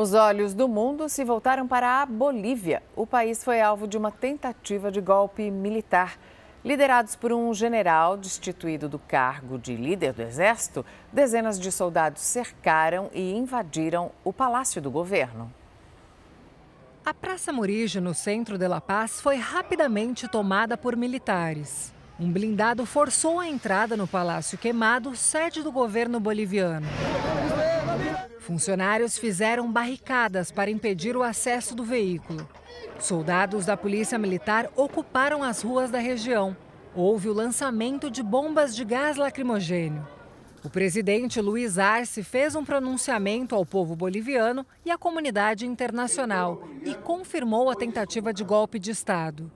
Os olhos do mundo se voltaram para a Bolívia. O país foi alvo de uma tentativa de golpe militar. Liderados por um general destituído do cargo de líder do exército, dezenas de soldados cercaram e invadiram o palácio do governo. A Praça Morígio, no centro de La Paz, foi rapidamente tomada por militares. Um blindado forçou a entrada no Palácio Queimado, sede do governo boliviano. Funcionários fizeram barricadas para impedir o acesso do veículo. Soldados da Polícia Militar ocuparam as ruas da região. Houve o lançamento de bombas de gás lacrimogênio. O presidente Luiz Arce fez um pronunciamento ao povo boliviano e à comunidade internacional e confirmou a tentativa de golpe de Estado.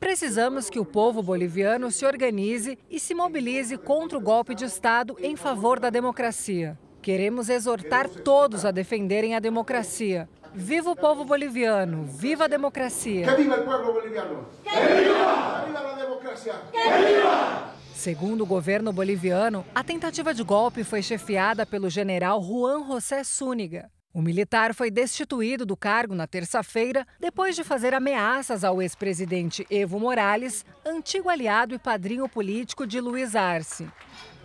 Precisamos que o povo boliviano se organize e se mobilize contra o golpe de Estado em favor da democracia. Queremos exortar todos a defenderem a democracia. Viva o povo boliviano! Viva a democracia! Que viva o povo boliviano! Que viva! Que viva a democracia! Que viva! Segundo o governo boliviano, a tentativa de golpe foi chefiada pelo general Juan José Súniga. O militar foi destituído do cargo na terça-feira, depois de fazer ameaças ao ex-presidente Evo Morales, antigo aliado e padrinho político de Luiz Arce.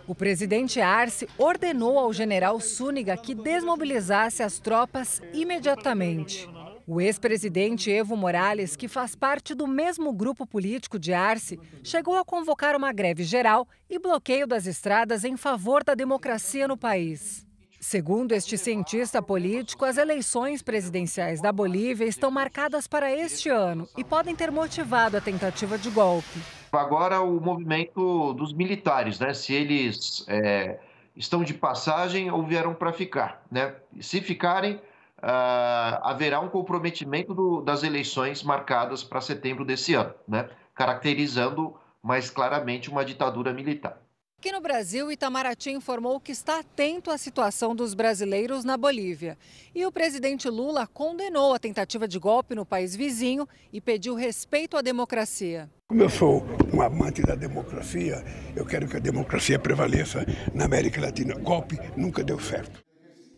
O presidente Arce ordenou ao general Súniga que desmobilizasse as tropas imediatamente. O ex-presidente Evo Morales, que faz parte do mesmo grupo político de Arce, chegou a convocar uma greve geral e bloqueio das estradas em favor da democracia no país. Segundo este cientista político, as eleições presidenciais da Bolívia estão marcadas para este ano e podem ter motivado a tentativa de golpe. Tipo, agora, o movimento dos militares, né? Se eles é, estão de passagem ou vieram para ficar, né? Se ficarem, ah, haverá um comprometimento do, das eleições marcadas para setembro desse ano, né? Caracterizando mais claramente uma ditadura militar. Aqui no Brasil, Itamaraty informou que está atento à situação dos brasileiros na Bolívia. E o presidente Lula condenou a tentativa de golpe no país vizinho e pediu respeito à democracia. Como eu sou um amante da democracia, eu quero que a democracia prevaleça na América Latina. Golpe nunca deu certo.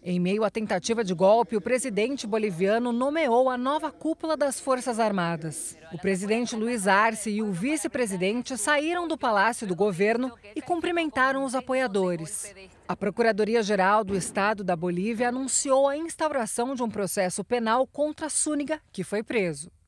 Em meio à tentativa de golpe, o presidente boliviano nomeou a nova cúpula das Forças Armadas. O presidente Luiz Arce e o vice-presidente saíram do palácio do governo e cumprimentaram os apoiadores. A Procuradoria-Geral do Estado da Bolívia anunciou a instauração de um processo penal contra Súniga, que foi preso.